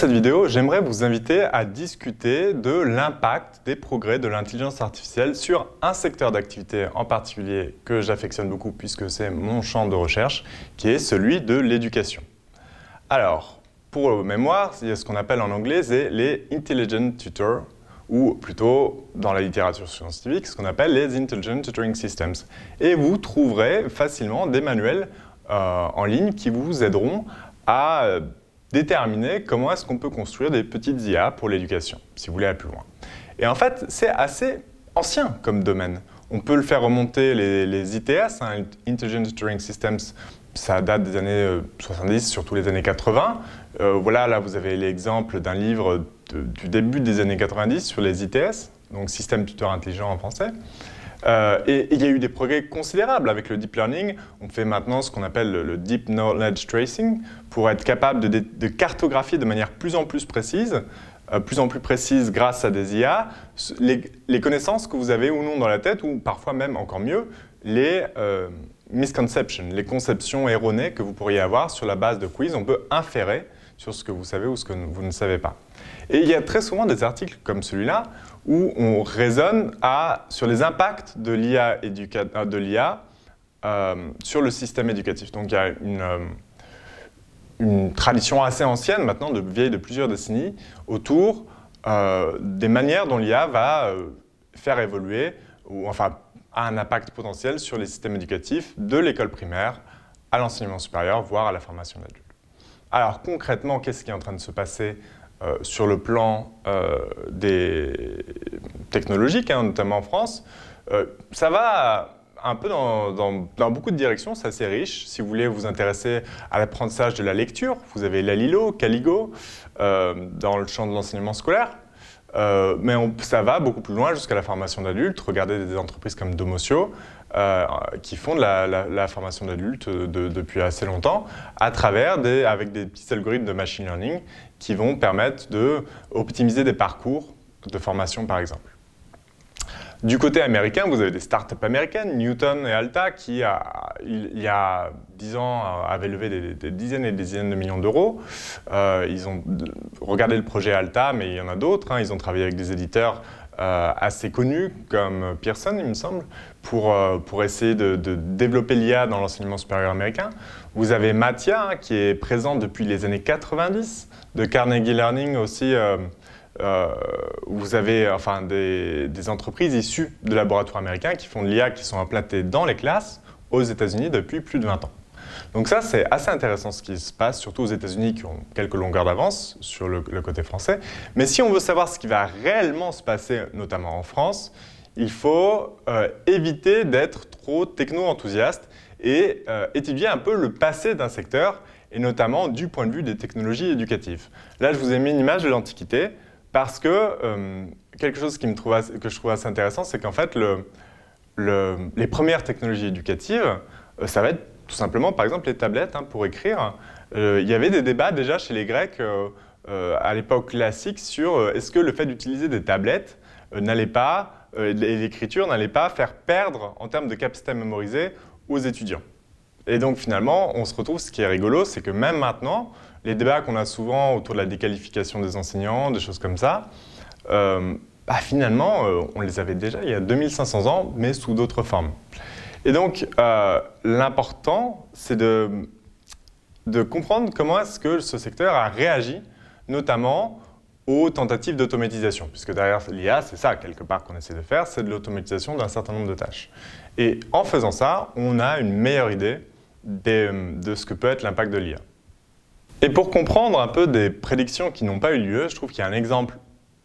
cette vidéo, j'aimerais vous inviter à discuter de l'impact des progrès de l'intelligence artificielle sur un secteur d'activité en particulier que j'affectionne beaucoup puisque c'est mon champ de recherche, qui est celui de l'éducation. Alors, pour mémoire, il y a ce qu'on appelle en anglais les intelligent tutors, ou plutôt dans la littérature scientifique, ce qu'on appelle les intelligent tutoring systems. Et vous trouverez facilement des manuels euh, en ligne qui vous aideront à euh, déterminer comment est-ce qu'on peut construire des petites IA pour l'éducation, si vous voulez aller plus loin. Et en fait, c'est assez ancien comme domaine. On peut le faire remonter les, ITS, hein, Intelligent Tutoring Systems, ça date des années 70, euh, surtout les années 80. Euh, voilà, là vous avez l'exemple d'un livre du début des années 90 sur les ITS, donc Système Tuteur Intelligent en français. Euh, et il y a eu des progrès considérables avec le deep learning. On fait maintenant ce qu'on appelle le, deep knowledge tracing pour être capable de, cartographier de manière plus en plus précise euh, plus en plus précise grâce à des IA, les, connaissances que vous avez ou non dans la tête, ou parfois même encore mieux, les euh, misconceptions, les conceptions erronées que vous pourriez avoir sur la base de quiz. On peut inférer sur ce que vous savez ou ce que vous ne savez pas. Et il y a très souvent des articles comme celui-là où on raisonne sur les impacts de l'IA euh, euh, sur le système éducatif. Donc il y a une, euh, tradition assez ancienne maintenant, de vieille de plusieurs décennies, autour des manières dont l'IA va faire évoluer, ou enfin a un impact potentiel sur les systèmes éducatifs de l'école primaire à l'enseignement supérieur, voire à la formation d'adultes. Alors concrètement, qu'est-ce qui est en train de se passer euh, sur le plan euh, des technologiques, hein, notamment en France. Euh, ça va un peu dans, beaucoup de directions, c'est assez riche. Si vous voulez vous intéresser à l'apprentissage de la lecture, vous avez Lalilo, Caligo, euh, dans le champ de l'enseignement scolaire. mais ça va beaucoup plus loin jusqu'à la formation d'adultes. Regardez des entreprises comme Domocio, euh, qui font de la, formation d'adultes euh, depuis assez longtemps, à travers avec des petits algorithmes de machine learning qui vont permettre d'optimiser des parcours de formation, par exemple. Du côté américain, vous avez des startups américaines, Newton et Alta, qui, il, y a 10 ans, euh, avaient levé des, dizaines et des dizaines de millions d'euros. ils ont regardé le projet Alta, mais il y en a d'autres. Hein. Ils ont travaillé avec des éditeurs euh, assez connu comme Pearson, il me semble, pour, euh, pour essayer de, développer l'IA dans l'enseignement supérieur américain. Vous avez Mathia, hein, qui est présent depuis les années 90, de Carnegie Learning aussi. Euh, vous avez enfin, des, des, entreprises issues de laboratoires américains qui font de l'IA, qui sont implantées dans les classes aux États-Unis depuis plus de 20 ans. Donc ça, c'est assez intéressant ce qui se passe, surtout aux États-Unis qui ont quelques longueurs d'avance sur le, côté français. Mais si on veut savoir ce qui va réellement se passer, notamment en France, il faut euh, éviter d'être trop techno-enthousiaste et euh, étudier un peu le passé d'un secteur, et notamment du point de vue des technologies éducatives. Là, je vous ai mis une image de l'Antiquité, parce que euh, quelque chose qui me trouve que je trouve assez intéressant, c'est qu'en fait, le, les premières technologies éducatives, ça va être tout simplement, par exemple, les tablettes hein, pour écrire. Euh, il y avait des débats déjà chez les Grecs euh, euh, à l'époque classique sur est-ce que le fait d'utiliser des tablettes n'allait pas l'écriture n'allait pas faire perdre en termes de capacité à aux étudiants. Et donc finalement, on se retrouve, ce qui est rigolo, c'est que même maintenant, les débats qu'on a souvent autour de la déqualification des enseignants, des choses comme ça, bah, finalement, on les avait déjà il y a 2500 ans, mais sous d'autres formes. Et donc, euh, l'important, c'est de, comprendre comment est-ce que ce secteur a réagi, notamment aux tentatives d'automatisation, puisque derrière l'IA, c'est ça quelque part qu'on essaie de faire, c'est de l'automatisation d'un certain nombre de tâches. Et en faisant ça, on a une meilleure idée de ce que peut être l'impact de l'IA. Et pour comprendre un peu des prédictions qui n'ont pas eu lieu, je trouve qu'il y a un exemple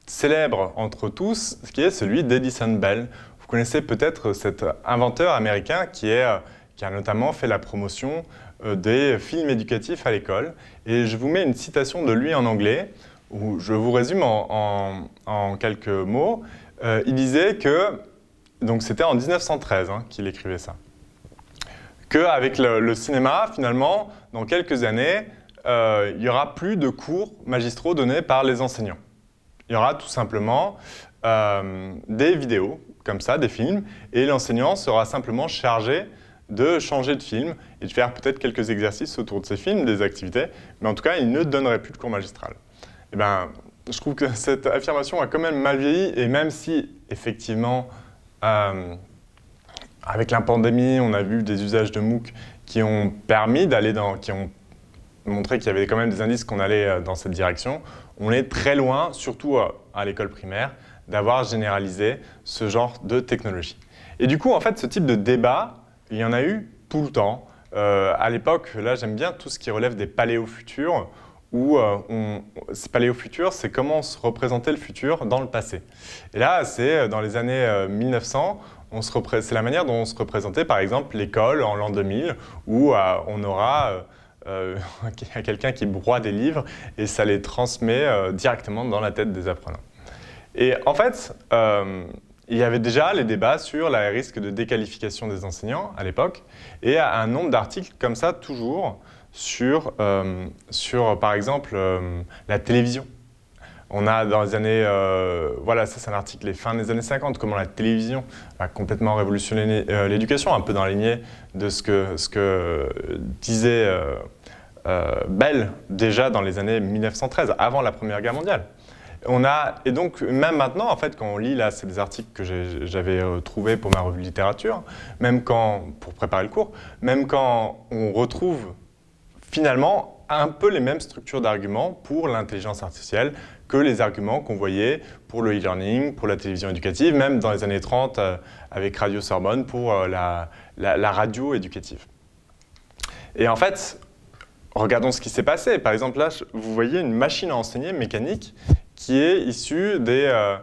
célèbre entre tous, qui est celui d'Edison Bell, vous connaissez peut-être cet inventeur américain qui, est, euh, qui a notamment fait la promotion euh, des films éducatifs à l'école. Et je vous mets une citation de lui en anglais, où je vous résume en, quelques mots. Euh, il disait que, donc c'était en 1913 hein, qu'il écrivait ça, qu'avec le, le cinéma, finalement, dans quelques années, il n'y aura plus de cours magistraux donnés par les enseignants. Il y aura tout simplement des vidéos comme ça, des films, et l'enseignant sera simplement chargé de changer de film et de faire peut-être quelques exercices autour de ces films, des activités, mais en tout cas, il ne donnerait plus de cours magistral. Eh ben, je trouve que cette affirmation a quand même mal vieilli, et même si, effectivement, euh, avec la pandémie, on a vu des usages de MOOC qui ont permis d'aller dans... qui ont montré qu'il y avait quand même des indices qu'on allait euh, dans cette direction, on est très loin, surtout euh, à l'école primaire, d'avoir généralisé ce genre de technologie. Et du coup, en fait, ce type de débat, il y en a eu tout le temps. Euh, à l'époque, là, j'aime bien tout ce qui relève des paléo-futurs, où ces euh, on, c'est comment on se représentait le futur dans le passé. Et là, c'est euh, dans les années 1900, c'est la manière dont on se représentait, par exemple, l'école en l'an 2000, où on aura... quelqu'un qui broie des livres et ça les transmet directement dans la tête des apprenants. Et en fait, euh, il y avait déjà les débats sur les risque de déqualification des enseignants à l'époque, et un nombre d'articles comme ça toujours sur, euh, sur par exemple, euh, la télévision. On a dans les années, voilà, ça c'est un article les fins des années 50, comment la télévision a complètement révolutionné l'éducation, un peu dans la lignée de ce que, ce que disait Bell déjà dans les années 1913, avant la Première Guerre mondiale. On a, et donc, même maintenant, en fait, quand on lit, là, c'est articles que j'avais euh, trouvés pour ma revue de littérature, même quand, pour préparer le cours, même quand on retrouve finalement un peu les mêmes structures d'arguments pour l'intelligence artificielle que les arguments qu'on voyait pour le e-learning, pour la télévision éducative, même dans les années 30 euh, avec Radio Sorbonne pour euh, la radio éducative. Et en fait, regardons ce qui s'est passé. Par exemple, là, vous voyez une machine à enseigner mécanique qui est issu des, euh,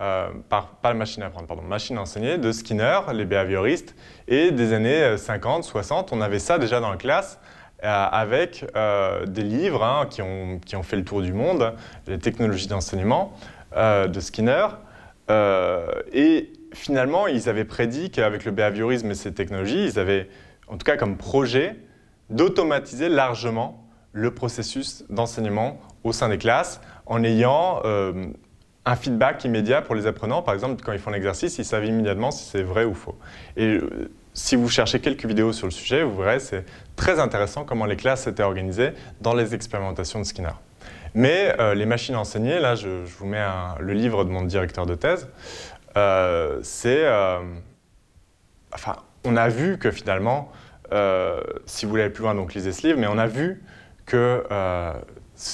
euh par, machine à apprendre, pardon, machine à enseigner, de Skinner, les behavioristes, et des années 50, euh, 60, on avait ça déjà dans la classe, euh, avec des livres hein, qui, ont, qui ont fait le tour du monde, les technologies d'enseignement de Skinner, et finalement, ils avaient prédit qu'avec le behaviorisme et ces technologies, ils avaient, en tout cas comme projet, d'automatiser largement le processus d'enseignement au sein des classes en ayant euh, un feedback immédiat pour les apprenants. Par exemple, quand ils font l'exercice, ils savent immédiatement si c'est vrai ou faux. Et euh, si vous cherchez quelques vidéos sur le sujet, vous verrez, c'est très intéressant comment les classes étaient organisées dans les expérimentations de Skinner. Mais euh, les machines à enseignées, là, je, vous mets le livre de mon directeur de thèse, c'est... enfin, on a vu que finalement, si vous voulez aller plus loin, donc lisez ce livre, mais on a vu que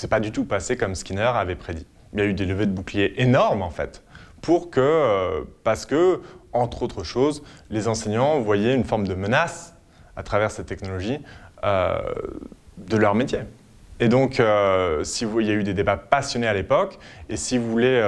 n'est pas du tout passé comme Skinner avait prédit. Il y a eu des levées de boucliers énormes en fait, pour que, euh, parce que, entre autres choses, les enseignants voyaient une forme de menace à travers cette technologie euh, de leur métier. Et donc, euh, si il y a eu des débats passionnés à l'époque, et si vous voulez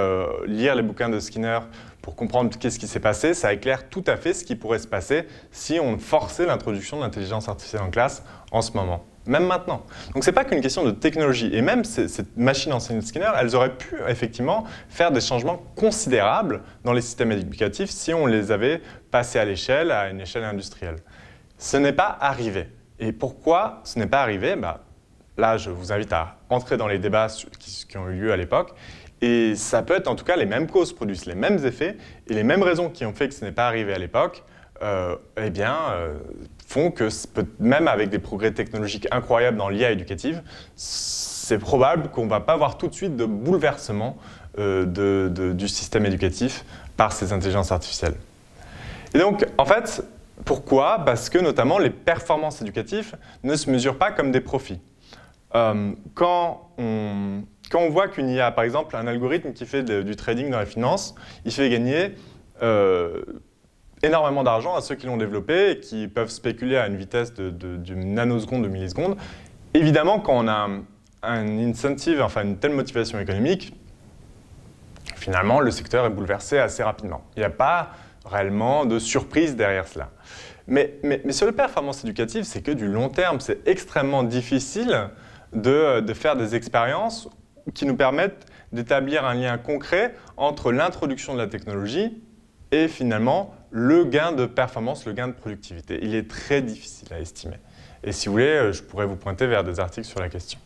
lire les bouquins de Skinner pour comprendre qu'est-ce qui s'est passé, ça éclaire tout à fait ce qui pourrait se passer si on forçait l'introduction de l'intelligence artificielle en classe en ce moment même maintenant. Donc ce n'est pas qu'une question de technologie. Et même ces, ces machines de Skinner, elles auraient pu effectivement faire des changements considérables dans les systèmes éducatifs si on les avait passées à l'échelle, à une échelle industrielle. Ce n'est pas arrivé. Et pourquoi ce n'est pas arrivé bah, Là, je vous invite à entrer dans les débats qui, qui ont eu lieu à l'époque. Et ça peut être en tout cas les mêmes causes produisent les mêmes effets et les mêmes raisons qui ont fait que ce n'est pas arrivé à l'époque euh, eh bien, euh, font que même avec des progrès technologiques incroyables dans l'IA éducative, c'est probable qu'on ne va pas voir tout de suite de bouleversement euh, du système éducatif par ces intelligences artificielles. Et donc, en fait, pourquoi Parce que notamment les performances éducatives ne se mesurent pas comme des profits. quand on voit qu'une IA, par exemple, un algorithme qui fait du trading dans les finances, il fait gagner énormément d'argent à ceux qui l'ont développé et qui peuvent spéculer à une vitesse de, de, ou nanoseconde, de milliseconde. Évidemment, quand on a un incentive, enfin une telle motivation économique, finalement, le secteur est bouleversé assez rapidement. Il n'y a pas réellement de surprise derrière cela. Mais, sur les performances éducatives, c'est que du long terme, c'est extrêmement difficile de faire des expériences qui nous permettent d'établir un lien concret entre l'introduction de la technologie et finalement le gain de performance, le gain de productivité. Il est très difficile à estimer. Et si vous voulez, euh, je pourrais vous pointer vers des articles sur la question.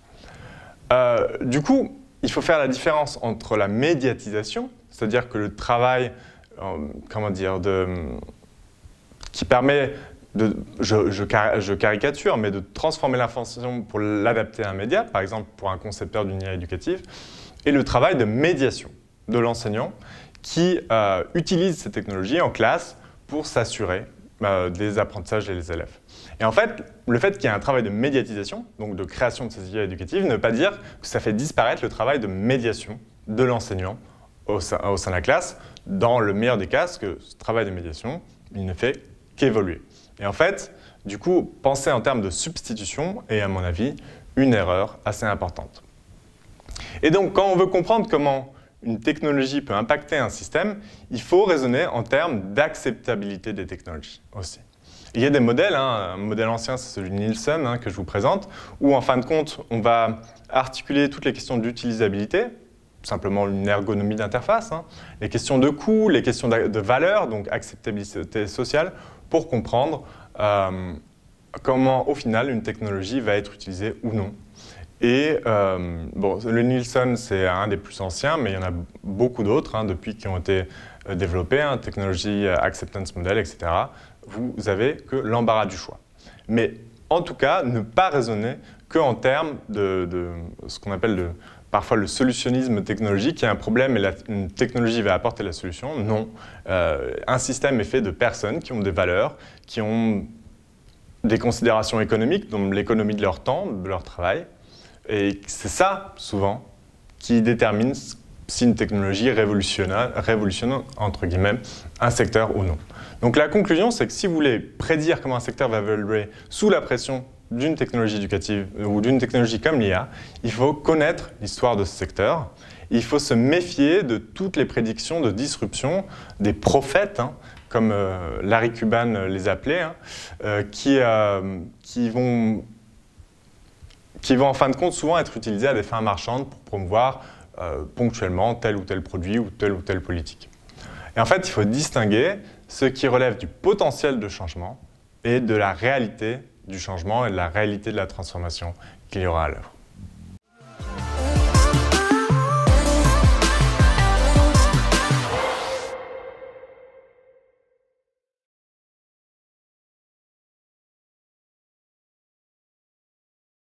Euh, du coup, il faut faire la différence entre la médiatisation, c'est-à-dire que le travail, euh, comment dire, qui permet de, je, caricature, mais de transformer l'information pour l'adapter à un média, par exemple pour un concepteur d'une IA éducative, et le travail de médiation de l'enseignant qui euh, utilisent ces technologies en classe pour s'assurer euh, des apprentissages des élèves. Et en fait, le fait qu'il y ait un travail de médiatisation, donc de création de ces idées éducatives, ne veut pas dire que ça fait disparaître le travail de médiation de l'enseignant au, au, sein de la classe, dans le meilleur des cas, que ce travail de médiation, il ne fait qu'évoluer. Et en fait, du coup, penser en termes de substitution est, à mon avis, une erreur assez importante. Et donc, quand on veut comprendre comment une technologie peut impacter un système, il faut raisonner en termes d'acceptabilité des technologies aussi. Il y a des modèles, hein, un modèle ancien c'est celui de Nielsen hein, que je vous présente, où en fin de compte on va articuler toutes les questions d'utilisabilité, simplement une ergonomie d'interface, hein, les questions de coût, les questions de valeur, donc acceptabilité sociale, pour comprendre euh, comment au final une technologie va être utilisée ou non et euh, bon, le Nielsen, c'est un des plus anciens, mais il y en a beaucoup d'autres hein, depuis qui ont été euh, développés, hein, technologie euh, acceptance model, etc. Vous avez que l'embarras du choix. Mais en tout cas, ne pas raisonner qu'en termes de, ce qu'on appelle parfois le solutionnisme technologique. Il y a un problème et une technologie va apporter la solution. Non. un système est fait de personnes qui ont des valeurs, qui ont des considérations économiques, donc l'économie de leur temps, de leur travail, et c'est ça, souvent, qui détermine si une technologie révolutionne, entre guillemets, un secteur ou non. Donc la conclusion, c'est que si vous voulez prédire comment un secteur va évoluer sous la pression d'une technologie éducative ou d'une technologie comme l'IA, il faut connaître l'histoire de ce secteur. Il faut se méfier de toutes les prédictions de disruption des prophètes, hein, comme euh, Larry Cuban les appelait, hein, euh, qui, euh, qui vont qui vont en fin de compte souvent être utilisés à des fins marchandes pour promouvoir euh, ponctuellement tel ou tel produit ou telle ou telle politique. Et en fait, il faut distinguer ce qui relève du potentiel de changement et de la réalité du changement et de la réalité de la transformation qu'il y aura à l'œuvre.